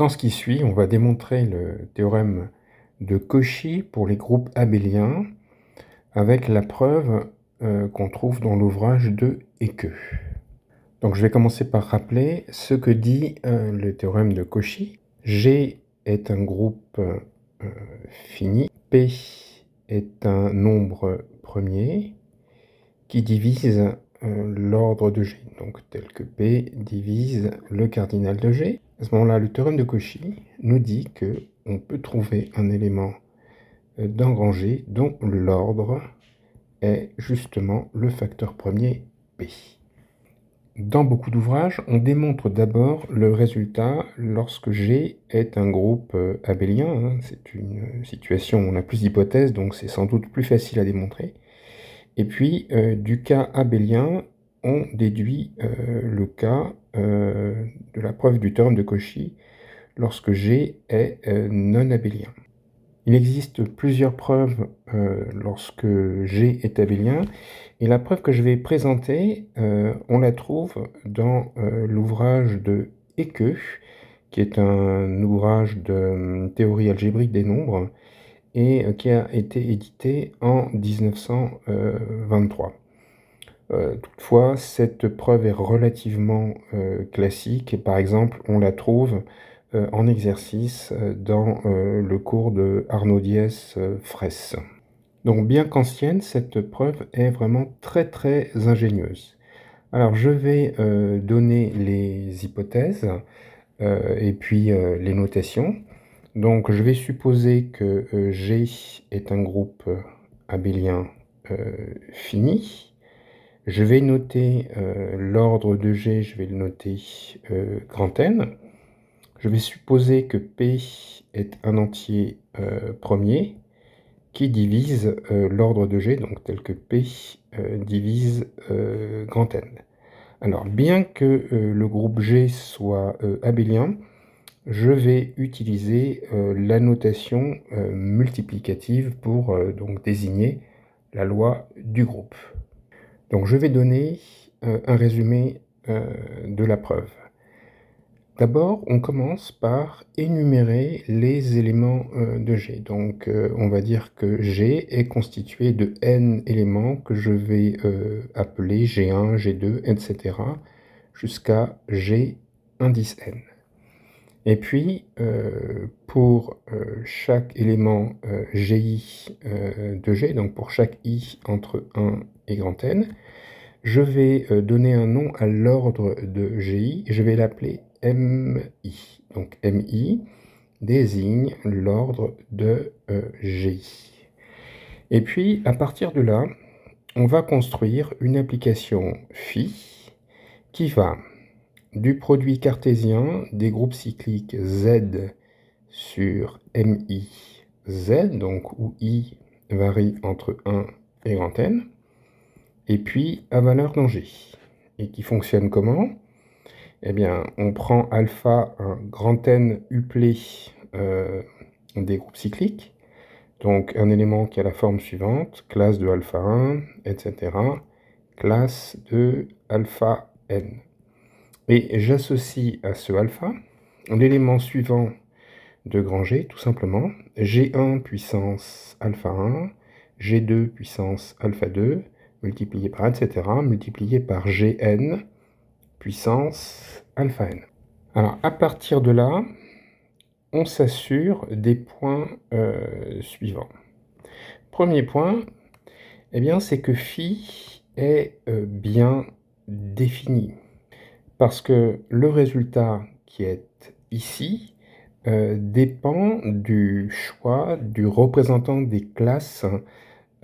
Dans ce qui suit, on va démontrer le théorème de Cauchy pour les groupes abéliens avec la preuve euh, qu'on trouve dans l'ouvrage de Équeux. Donc je vais commencer par rappeler ce que dit euh, le théorème de Cauchy. G est un groupe euh, fini, P est un nombre premier qui divise l'ordre de G, donc tel que P divise le cardinal de G. À ce moment-là, le théorème de Cauchy nous dit que on peut trouver un élément euh, d'engrangé dont l'ordre est justement le facteur premier P. Dans beaucoup d'ouvrages, on démontre d'abord le résultat lorsque G est un groupe euh, abélien. Hein. C'est une euh, situation où on a plus d'hypothèses, donc c'est sans doute plus facile à démontrer. Et puis, du cas abélien, on déduit euh, le cas euh, de la preuve du terme de Cauchy lorsque G est euh, non abélien. Il existe plusieurs preuves lorsque G est abélien, et la preuve que je vais présenter, on la trouve dans l'ouvrage de Eke, qui est un ouvrage de hum, théorie algébrique des nombres, et qui a été édité en 1923. Euh, toutefois, cette preuve est relativement euh, classique et par exemple, on la trouve euh, en exercice dans le cours de Arnaud Diès Fraisse. Donc bien qu'ancienne, cette preuve est vraiment très très ingénieuse. Alors je vais donner les hypothèses et puis les notations. Donc je vais supposer que G est un groupe abélien fini je vais noter euh, l'ordre de G, je vais le noter euh, N. Je vais supposer que P est un entier euh, premier qui divise l'ordre de G, donc tel que P divise grand N. Alors, bien que le groupe G soit abélien, je vais utiliser la notation multiplicative pour donc désigner la loi du groupe. Donc je vais donner euh, un résumé euh, de la preuve. D'abord, on commence par énumérer les éléments euh, de G. Donc on va dire que G est constitué de n éléments que je vais appeler G1, G2, etc. jusqu'à G indice n. Et puis, pour chaque élément GI de G, donc pour chaque i entre 1 et N. Je vais euh, donner un nom à l'ordre de GI je vais l'appeler MI. Donc MI désigne l'ordre de euh, GI. Et puis, à partir de là, on va construire une application phi qui va du produit cartésien des groupes cycliques Z sur MI Z, donc où I varie entre 1 et grand N, et puis à valeur G. Et qui fonctionne comment Eh bien, on prend alpha un grand N uplé euh, des groupes cycliques, donc un élément qui a la forme suivante, classe de alpha 1, etc., classe de alpha n. Et j'associe à ce alpha l'élément suivant de grand G, tout simplement, G1 puissance alpha 1, G2 puissance alpha 2, multiplié par etc., multiplié par gn puissance alpha n. Alors à partir de là, on s'assure des points euh, suivants. Premier point, eh bien, c'est que phi est euh, bien défini. Parce que le résultat qui est ici euh, dépend du choix du représentant des classes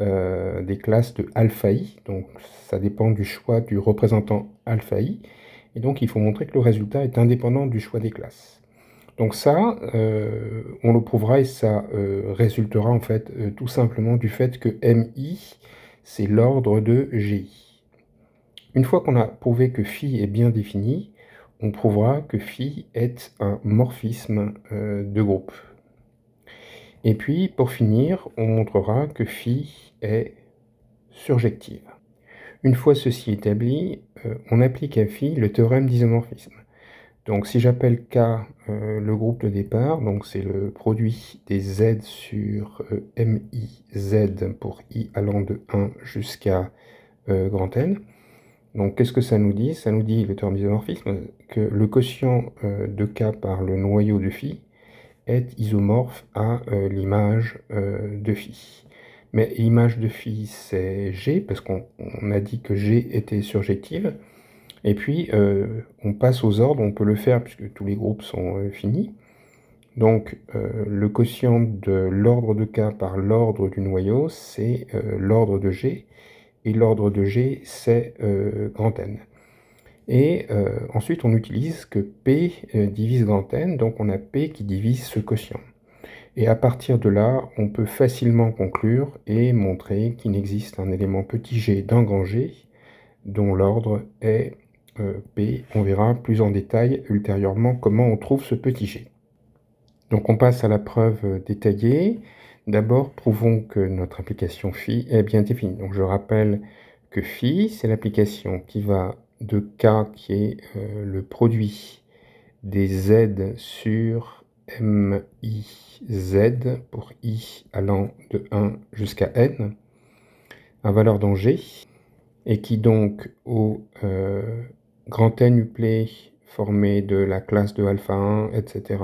euh, des classes de alpha i, Donc ça dépend du choix du représentant alpha i, Et donc il faut montrer que le résultat est indépendant du choix des classes. Donc ça, euh, on le prouvera et ça euh, résultera en fait tout simplement du fait que MI, c'est l'ordre de GI. Une fois qu'on a prouvé que phi est bien défini, on prouvera que phi est un morphisme de groupe. Et puis, pour finir, on montrera que phi est surjective. Une fois ceci établi, euh, on applique à phi le théorème d'isomorphisme. Donc si j'appelle K euh, le groupe de départ, donc c'est le produit des Z sur euh, mi, Z pour I allant de 1 jusqu'à grand N. Donc qu'est-ce que ça nous dit Ça nous dit le théorème d'isomorphisme que le quotient de K par le noyau de phi est isomorphe à euh, l'image euh, de phi. Mais l'image de phi, c'est G, parce qu'on a dit que G était surjective. Et puis, euh, on passe aux ordres, on peut le faire puisque tous les groupes sont finis. Donc, le quotient de l'ordre de K par l'ordre du noyau, c'est l'ordre de G. Et l'ordre de G, c'est grand N. Et euh, ensuite, on utilise que P euh, divise N, donc on a P qui divise ce quotient. Et à partir de là, on peut facilement conclure et montrer qu'il existe un élément petit g d'un grand G dont l'ordre est euh, P. On verra plus en détail ultérieurement comment on trouve ce petit g. Donc on passe à la preuve détaillée. D'abord, prouvons que notre application phi est bien définie. Donc je rappelle que phi, c'est l'application qui va de K qui est euh, le produit des Z sur MIZ pour I allant de 1 jusqu'à N à valeur G, et qui donc au euh, grand N uplé formé de la classe de alpha 1 etc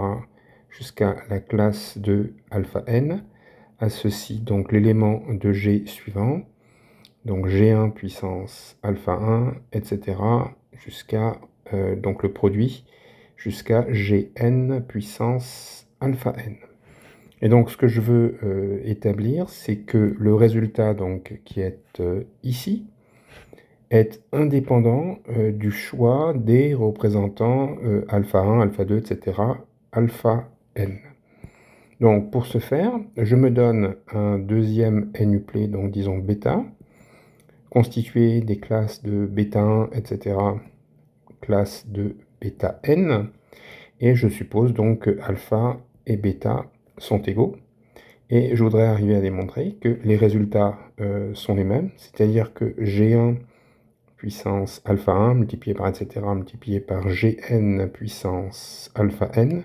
jusqu'à la classe de alpha N associe donc l'élément de G suivant donc G1 puissance alpha 1, etc. jusqu'à euh, donc le produit jusqu'à Gn puissance alpha n. Et donc ce que je veux euh, établir, c'est que le résultat donc, qui est euh, ici est indépendant du choix des représentants alpha 1, alpha 2, etc. alpha n. Donc pour ce faire, je me donne un deuxième n nuplé, e, donc disons bêta, constituer des classes de bêta 1, etc., classes de bêta n, et je suppose donc que alpha et bêta sont égaux. Et je voudrais arriver à démontrer que les résultats euh, sont les mêmes, c'est-à-dire que G1 puissance alpha 1 multiplié par etc multiplié par Gn puissance alpha n,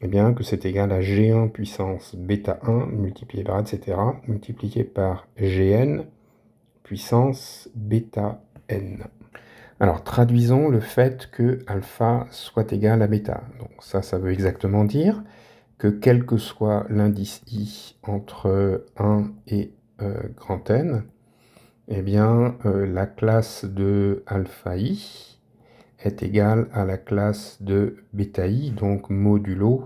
et eh bien que c'est égal à G1 puissance bêta 1 multiplié par etc multiplié par Gn puissance bêta n. Alors traduisons le fait que alpha soit égal à bêta. Donc ça, ça veut exactement dire que quel que soit l'indice i entre 1 et euh, grand n, eh bien euh, la classe de alpha i est égale à la classe de bêta i, donc modulo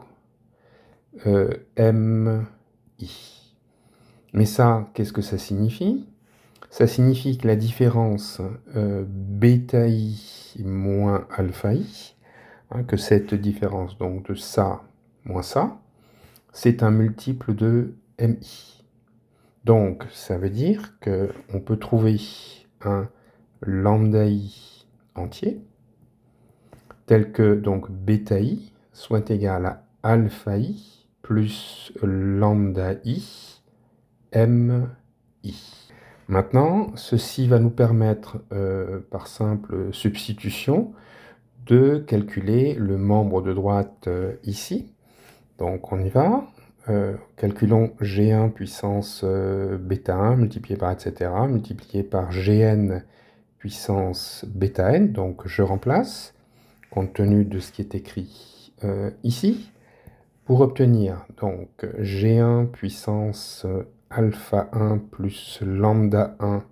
euh, m i. Mais ça, qu'est-ce que ça signifie ça signifie que la différence euh, bêta i moins alpha i, hein, que cette différence donc de ça moins ça, c'est un multiple de mi. Donc ça veut dire que on peut trouver un lambda i entier tel que donc bêta i soit égal à alpha i plus lambda i m Maintenant, ceci va nous permettre, euh, par simple substitution, de calculer le membre de droite euh, ici. Donc on y va. Euh, calculons G1 puissance bêta 1 multiplié par etc. multiplié par Gn puissance bêta n. Donc je remplace, compte tenu de ce qui est écrit ici, pour obtenir donc G1 puissance alpha 1 plus lambda 1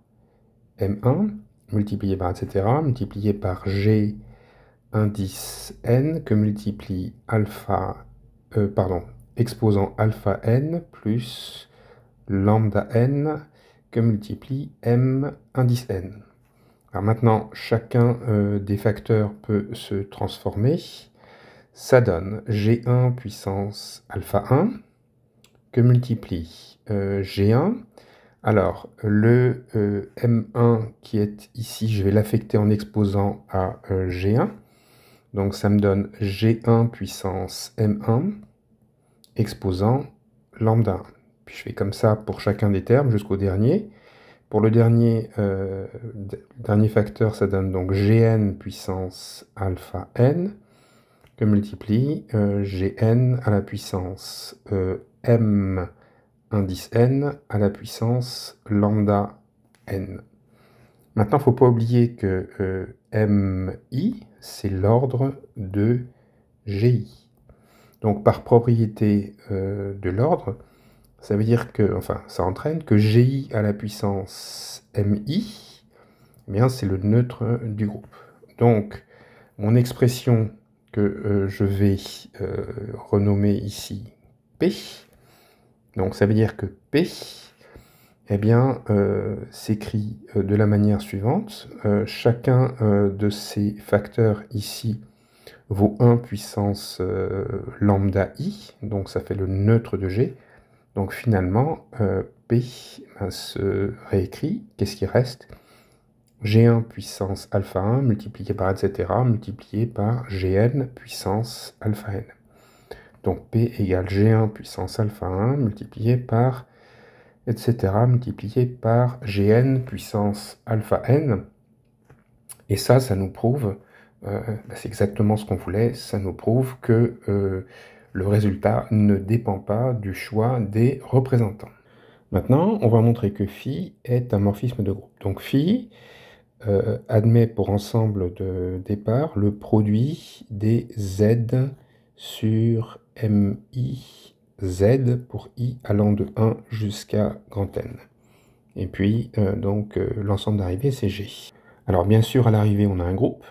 m1 multiplié par etc multiplié par g indice n que multiplie alpha euh, pardon exposant alpha n plus lambda n que multiplie m indice n. Alors maintenant, chacun euh, des facteurs peut se transformer. Ça donne g1 puissance alpha 1 que multiplie G1. Euh, Alors, le euh, M1 qui est ici, je vais l'affecter en exposant à euh, G1. Donc ça me donne G1 puissance M1 exposant lambda Puis je fais comme ça pour chacun des termes jusqu'au dernier. Pour le dernier, dernier facteur, ça donne donc Gn puissance alpha n que multiplie Gn à la puissance m indice n à la puissance lambda n. Maintenant, il ne faut pas oublier que euh, mi, c'est l'ordre de gi. Donc par propriété euh, de l'ordre, ça veut dire que, enfin, ça entraîne que gi à la puissance mi, eh bien c'est le neutre du groupe. Donc mon expression que euh, je vais renommer ici P, donc ça veut dire que P, eh bien, euh, s'écrit euh, de la manière suivante. Euh, chacun de ces facteurs ici vaut 1 puissance lambda i, donc ça fait le neutre de g. Donc finalement, P ben, se réécrit. Qu'est-ce qui reste G1 puissance alpha 1 multiplié par etc. multiplié par Gn puissance alpha n. Donc P égale G1 puissance alpha 1 multiplié par etc. multiplié par Gn puissance alpha n. Et ça, ça nous prouve, euh, bah, c'est exactement ce qu'on voulait, ça nous prouve que euh, le résultat ne dépend pas du choix des représentants. Maintenant, on va montrer que phi est un morphisme de groupe. Donc phi euh, admet pour ensemble de départ le produit des z sur I, Z pour I allant de 1 jusqu'à N. Et puis, euh, donc, euh, l'ensemble d'arrivée, c'est G. Alors, bien sûr, à l'arrivée, on a un groupe,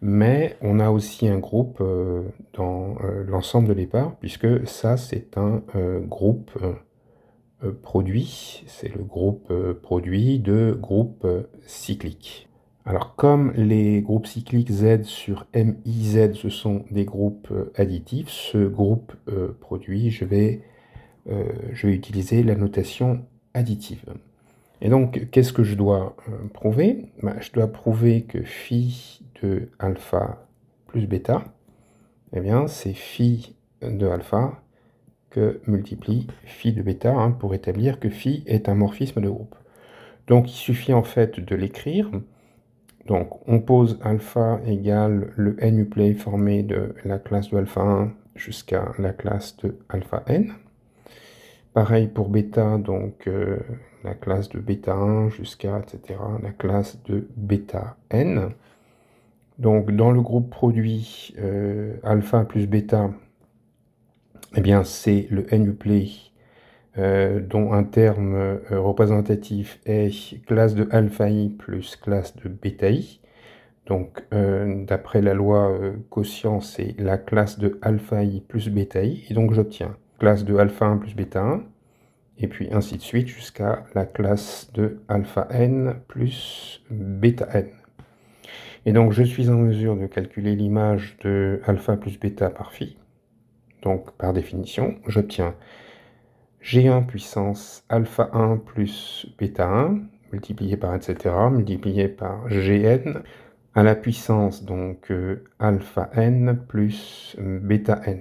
mais on a aussi un groupe euh, dans l'ensemble de départ, puisque ça, c'est un groupe produit, c'est le groupe produit de groupes cycliques. Alors comme les groupes cycliques Z sur MIZ, ce sont des groupes euh, additifs, ce groupe euh, produit, je vais, euh, je vais, utiliser la notation additive. Et donc, qu'est-ce que je dois prouver ben, Je dois prouver que phi de alpha plus bêta, eh bien, c'est phi de alpha que multiplie phi de bêta hein, pour établir que phi est un morphisme de groupe. Donc, il suffit en fait de l'écrire donc on pose alpha égale le n formé de la classe de alpha 1 jusqu'à la classe de alpha n. Pareil pour bêta, donc euh, la classe de bêta 1 jusqu'à, etc., la classe de bêta n. Donc dans le groupe produit euh, alpha plus bêta, eh bien c'est le n formé. Euh, dont un terme euh, représentatif est classe de alpha i plus classe de bêta i. Donc, euh, d'après la loi quotient, c'est la classe de alpha i plus bêta i. Et donc, j'obtiens classe de alpha 1 plus bêta 1, et puis ainsi de suite jusqu'à la classe de alpha n plus bêta n. Et donc, je suis en mesure de calculer l'image de alpha plus bêta par phi. Donc, par définition, j'obtiens G1 puissance alpha 1 plus bêta 1, multiplié par etc., multiplié par Gn, à la puissance donc euh, alpha n plus bêta n.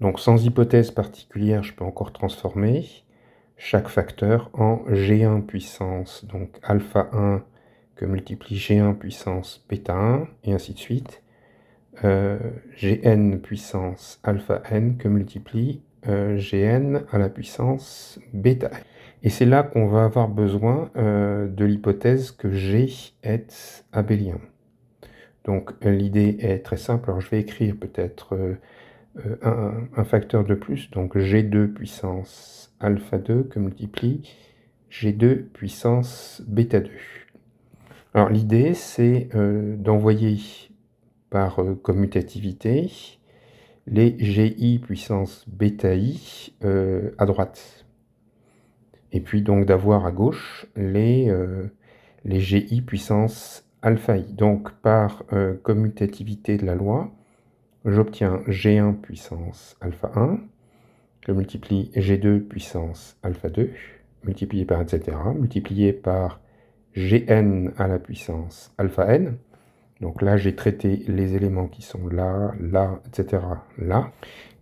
Donc sans hypothèse particulière, je peux encore transformer chaque facteur en G1 puissance, donc alpha 1 que multiplie G1 puissance bêta 1, et ainsi de suite, euh, Gn puissance alpha n que multiplie Gn à la puissance bêta. Et c'est là qu'on va avoir besoin euh, de l'hypothèse que G est abélien. Donc l'idée est très simple. Alors je vais écrire peut-être euh, euh, un, un, facteur de plus, donc G2 puissance alpha 2 que multiplie G2 puissance bêta 2. Alors l'idée c'est d'envoyer par commutativité les GI puissance bêta I euh, à droite. Et puis donc d'avoir à gauche les, euh, g les GI puissance alpha I. Donc par euh, commutativité de la loi, j'obtiens G1 puissance alpha 1, je multiplie G2 puissance alpha 2, multiplié par etc., multiplié par Gn à la puissance alpha n, donc là, j'ai traité les éléments qui sont là, là, etc. là.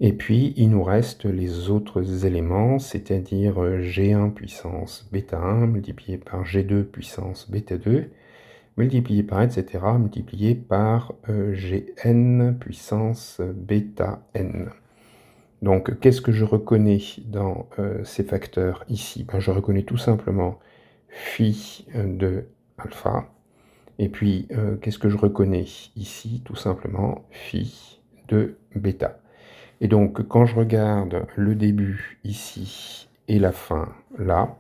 Et puis, il nous reste les autres éléments, c'est-à-dire euh, G1 puissance bêta 1 multiplié par G2 puissance bêta 2 multiplié par etc. multiplié par euh, Gn puissance bêta n. Donc, qu'est-ce que je reconnais dans euh, ces facteurs ici ben, Je reconnais tout simplement phi de alpha et puis, euh, qu'est-ce que je reconnais ici Tout simplement phi de bêta. Et donc, quand je regarde le début ici et la fin là,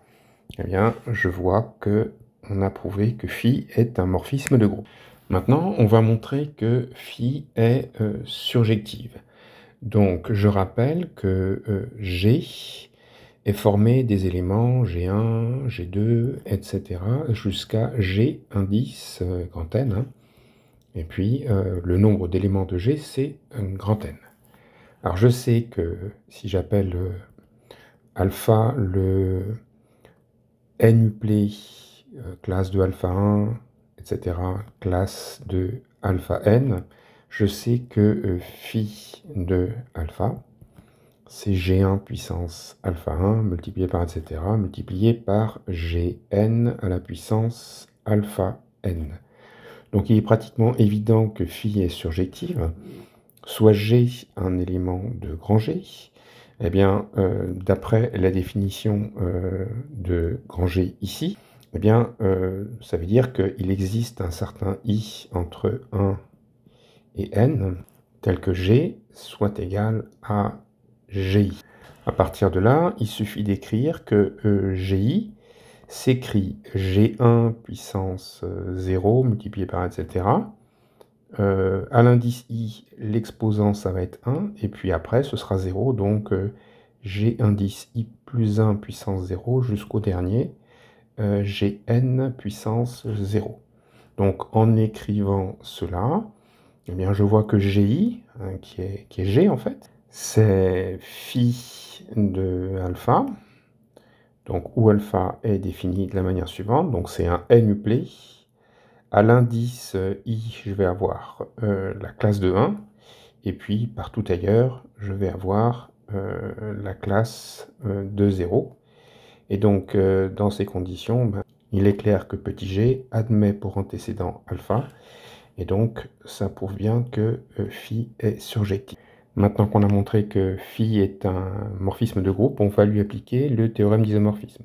eh bien, je vois que on a prouvé que phi est un morphisme de groupe. Maintenant, on va montrer que phi est euh, surjective. Donc, je rappelle que euh, G est formé des éléments G1, G2, etc. jusqu'à G indice euh, N. Hein. Et puis euh, le nombre d'éléments de G, c'est grand N. Alors je sais que si j'appelle euh, alpha le n e, classe de alpha 1, etc., classe de alpha n, je sais que phi de alpha, c'est G1 puissance alpha 1 multiplié par etc. multiplié par Gn à la puissance alpha n. Donc il est pratiquement évident que phi est surjective, soit G un élément de grand G, eh bien, euh, d'après la définition euh, de grand G ici, eh bien, euh, ça veut dire qu'il existe un certain i entre 1 et n, tel que G soit égal à GI. À partir de là, il suffit d'écrire que euh, GI s'écrit G1 puissance 0 euh, multiplié par etc. Euh, à l'indice i, l'exposant, ça va être 1, et puis après, ce sera 0, donc g euh, indice i plus 1 puissance 0 jusqu'au dernier, gn puissance 0. Donc en écrivant cela, eh bien, je vois que gi, hein, est, qui est g en fait, c'est phi de alpha. Donc où alpha est défini de la manière suivante, donc c'est un n uplé. À l'indice i, je vais avoir euh, la classe de 1, et puis partout ailleurs, je vais avoir euh, la classe euh, de 0. Et donc dans ces conditions, ben, il est clair que petit g admet pour antécédent alpha, et donc ça prouve bien que phi est surjectif. Maintenant qu'on a montré que phi est un morphisme de groupe, on va lui appliquer le théorème d'isomorphisme.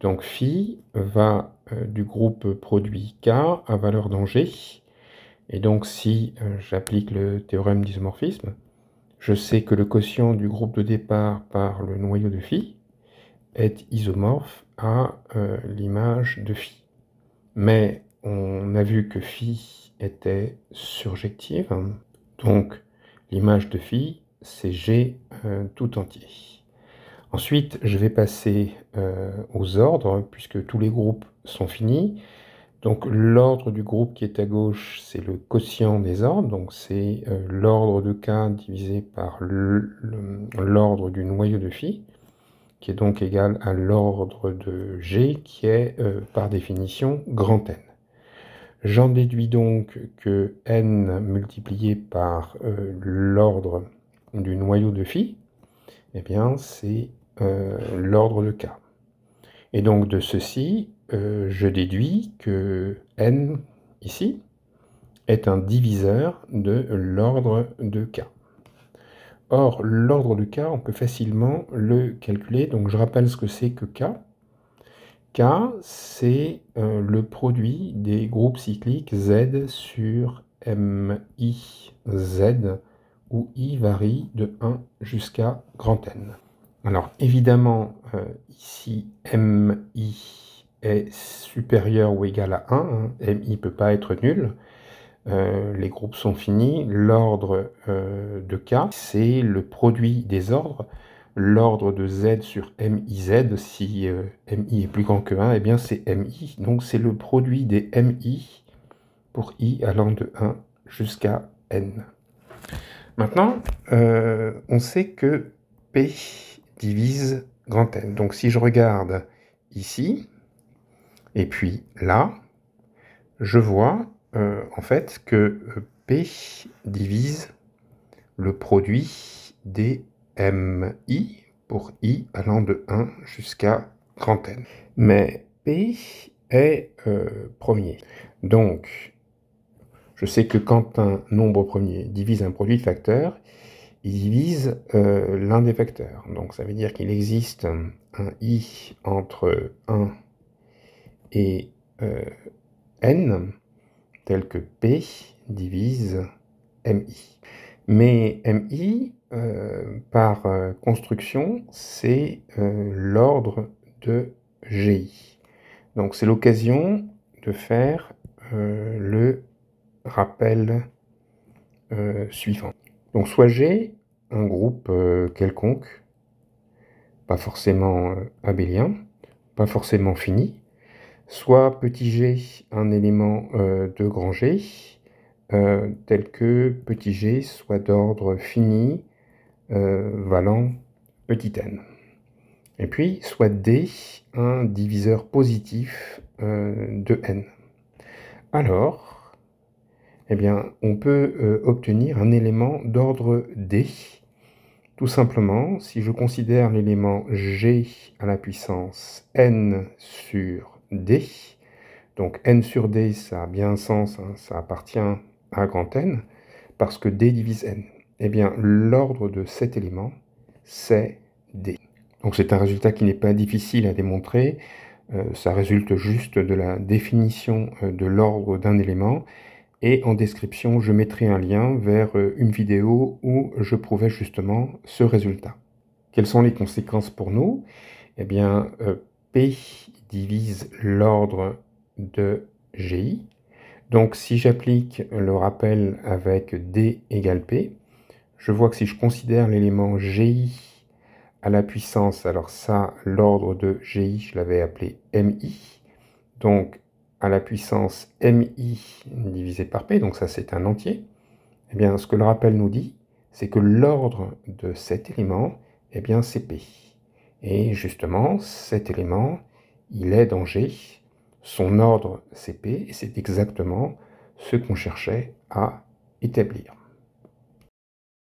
Donc phi va euh, du groupe produit K à valeur dans Et donc si euh, j'applique le théorème d'isomorphisme, je sais que le quotient du groupe de départ par le noyau de phi est isomorphe à euh, l'image de phi. Mais on a vu que phi était surjective, donc L'image de phi, c'est G euh, tout entier. Ensuite, je vais passer euh, aux ordres, puisque tous les groupes sont finis. Donc l'ordre du groupe qui est à gauche, c'est le quotient des ordres, donc c'est euh, l'ordre de K divisé par l'ordre du noyau de phi, qui est donc égal à l'ordre de G, qui est par définition grand N. J'en déduis donc que n multiplié par euh, l'ordre du noyau de phi, eh bien, c'est euh, l'ordre de k. Et donc de ceci, euh, je déduis que n, ici, est un diviseur de l'ordre de k. Or, l'ordre de k, on peut facilement le calculer. Donc je rappelle ce que c'est que k. K, c'est euh, le produit des groupes cycliques Z sur Z, où I varie de 1 jusqu'à grand N. Alors évidemment, euh, ici, MI est supérieur ou égal à 1, MI ne peut pas être nul. Euh, les groupes sont finis, l'ordre de K, c'est le produit des ordres, l'ordre de Z sur MIZ, si euh, MI est plus grand que 1, eh bien c'est MI. Donc c'est le produit des MI pour I allant de 1 jusqu'à N. Maintenant, euh, on sait que P divise grand N. Donc si je regarde ici, et puis là, je vois euh, en fait que P divise le produit des MI pour I allant de 1 jusqu'à grand N. Mais P est euh, premier. Donc, je sais que quand un nombre premier divise un produit de facteurs, il divise euh, l'un des facteurs. Donc ça veut dire qu'il existe un, i entre 1 et euh, n, tel que p divise mi. Mais MI, euh, par euh, construction, c'est euh, l'ordre de GI. Donc c'est l'occasion de faire le rappel suivant. Donc soit G, un groupe quelconque, pas forcément abélien, pas forcément fini, soit petit g, un élément de grand G, euh, tel que petit g soit d'ordre fini euh, valant petit n. Et puis soit d un diviseur positif euh, de n. Alors, eh bien, on peut obtenir un élément d'ordre d. Tout simplement, si je considère l'élément g à la puissance n sur d, donc n sur d, ça a bien un sens, hein, ça appartient N, parce que D divise N. Eh bien, l'ordre de cet élément, c'est D. Donc c'est un résultat qui n'est pas difficile à démontrer. Euh, ça résulte juste de la définition euh, de l'ordre d'un élément. Et en description, je mettrai un lien vers euh, une vidéo où je prouvais justement ce résultat. Quelles sont les conséquences pour nous Eh bien, P divise l'ordre de GI, donc si j'applique le rappel avec D égale P, je vois que si je considère l'élément GI à la puissance, alors ça, l'ordre de GI, je l'avais appelé MI, donc à la puissance MI divisé par P, donc ça c'est un entier, et eh bien ce que le rappel nous dit, c'est que l'ordre de cet élément, et eh bien c'est P. Et justement, cet élément, il est dans G, son ordre CP, et c'est exactement ce qu'on cherchait à établir.